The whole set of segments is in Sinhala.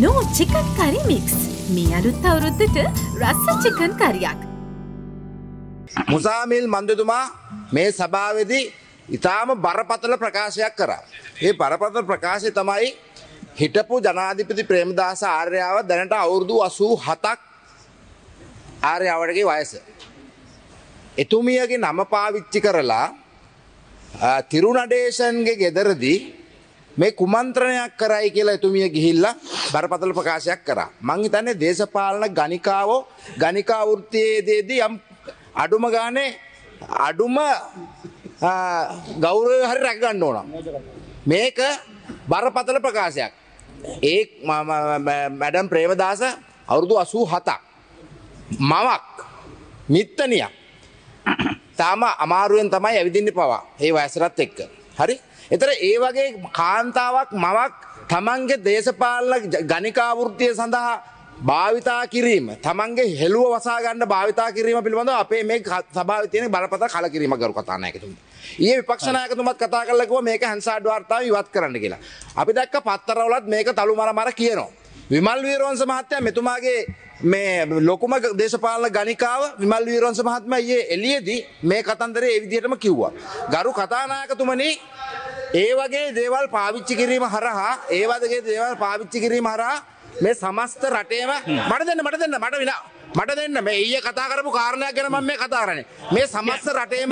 නෝ චිකන් කරි මික්ස් මේ අලුත් අවුරුද්දට රස්ස චිකන් කරියක්. මුසාමිල් මන්දතුමා මේ සභාවේදී ඉතාම බරපතල ප්‍රකාශයක් කරා. ඒ බරපතල ප්‍රකාශය තමයි හිටපු ජනාධිපති ප්‍රේමදාස ආර්යාව දැනට අවුරුදු 87ක් ආර්යාවටගේ වයස. එතුමියගේ නම පාවිච්චි කරලා තිරුණඩේෂන්ගේ ගෙදරදී මේ කුමන්ත්‍රණයක් කරයි කියලා එතුමිය ගිහිල්ලා බරපතල ප්‍රකාශයක් කරා. මං හිතන්නේ දේශපාලන ගණිකාවෝ ගණිකා වෘත්තියේදී යම් අඩුම ගානේ අඩුම ගෞරවය හරි රැක ගන්න ඕන. මේක බරපතල ප්‍රකාශයක්. ඒ මැඩම් ප්‍රේමදාස අවුරුදු 87ක් මමක් මිත්තනියක් තාම අමාරුවෙන් තමයි ඇවිදින්න පවා ඒ වයසටත් එක්ක හරි එතර ඒ වගේ කාන්තාවක් මවක් තමන්ගේ දේශපාලන ගනිකාවෘතිය සඳහා භාවිතා කිරීම තමන්ගේ හෙළුව වසාගන්න භාවිතා කිරීම පිළිබඳ අපේ මේ සභාවිතයන බලපත කල කිරීම ගරු කතානයකතුම. ඒ විපක්ෂනායකතුමත් කතා කලකව මේක හැන්සාඩ් වාර්තාව ඉවත් කරන්න කියලා. අපි දැක්ක පත්තරවලත් මේක තළු මර මර කියනවා. විමල් වීරවංශ මහත්තයා මෙතුමාගේ මේ ලොකුම දේශපාලන ගණිකාව විමල් වීරවංශ මහත්මයා ඊයේ එළියේදී මේ කතන්දරේ ඒ විදිහටම කිව්වා. ගරු කතානායකතුමනි ඒ වගේ දේවල් පාවිච්චි කිරීම හරහා ඒ වගේ දේවල් පාවිච්චි කිරීම හරහා මේ සමස්ත රටේම මට දෙන්න මට දෙන්න මට විනා මට දෙන්න මේ ඊය කතා කරපු කාරණයක් ගැන මම මේ කතා කරන්නේ. මේ සමස්ත රටේම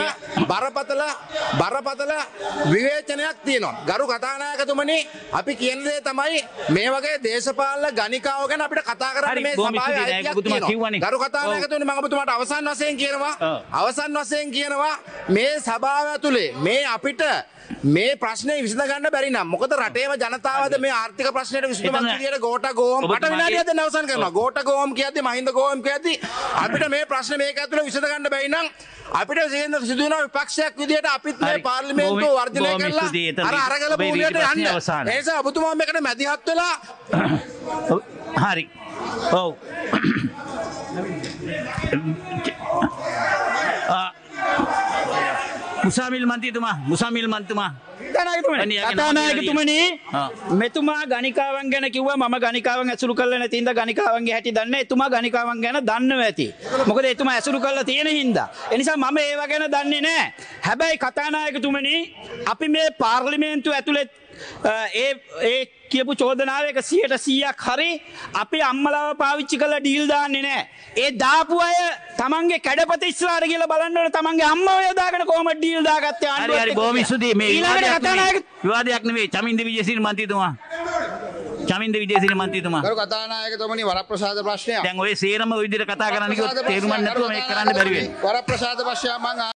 බරපතල බරපතල විවේචනයක් තියෙනවා. ගරු කතානායකතුමනි අපි කියන දේ තමයි මේ වගේ දේශපාලන ගණිකාව ගැන අපිට කතා කරන්න මේ සභාවේ අයිතියක් තියෙනවා. ගරු කතානායකතුමනි මම ඔබතුමාට අවසන් වශයෙන් කියනවා. අවසන් වශයෙන් කියනවා මේ සභාව ඇතුලේ මේ අපිට මේ ප්‍රශ්නේ විසඳ ගන්න බැරි නම් මොකද රටේම ජනතාවද මේ ආර්ථික ප්‍රශ්නයට විසඳුමක් විදියට ගෝඨ ගෝම් මට විනාඩියක් දෙන්න අවසන් කරනවා ගෝඨ ගෝම් කියද්දි මහින්ද ගෝම් කියද්දි අපිට මේ ප්‍රශ්නේ මේක ඇතුළේ විසඳ ගන්න බැරි නම් අපිට සිදෙන සිදුවන විපක්ෂයක් විදියට අපිත් මේ පාර්ලිමේන්තුව වර්ධනය කරලා අර අරගල භූමියට යන්න ඒ නිසා ඔබතුමා මේකට මැදිහත් වෙලා හරි ඔව් මුසාමිල් මන්තිතුමා මුසාමිල් මන්තුමා කතානායකතුමනි මෙතුමා ගනිකාවන් ගැන කිව්වා මම ගනිකාවන් ඇසුරු කරලා නැති හින්දා ගනිකාවන්ගේ හැටි දන්නේ එතුමා ගනිකාවන් ගැන දන්නව ඇති මොකද එතුමා ඇසුරු කරලා තියෙන හින්දා ඒ නිසා මම ඒව ගැන දන්නේ නැහැ හැබැයි කතානායකතුමනි අපි මේ පාර්ලිමේන්තුව ඇතුළේ ඒ ඒ කියපු චෝදනාව එක සියට සීයක් හරි අපේ අම්මලාව පාවිච්චි කළ ඩීල් දාන්නේ නෑ. ඒ දාපු අය තමන්ගේ කැඩපත ඉස්ලාර කියල බලන්නට තමන්ගේ අම්මව යදාගෙන කොහොම ඩීල් දාගත්ත අනිවාර්ය බොහොම ස්තුතියි මේ ඊළඟට කතානායක විවාදයක් නෙවෙයි චමින්ද විජේසිරි මන්ත්‍රීතුමා චමින්ද විජේසිරි මන්ත්‍රීතුමා ගරු කතානායකතුමනි වරප්‍රසාද ප්‍රශ්නය දැන් ඔය සේරම විදිහට කතා කරන්න කිව්වොත් තේරුම් නැතුව මේක කරන්න බැරි වෙයි වරප්‍රසාද ප්‍රශ්නය මම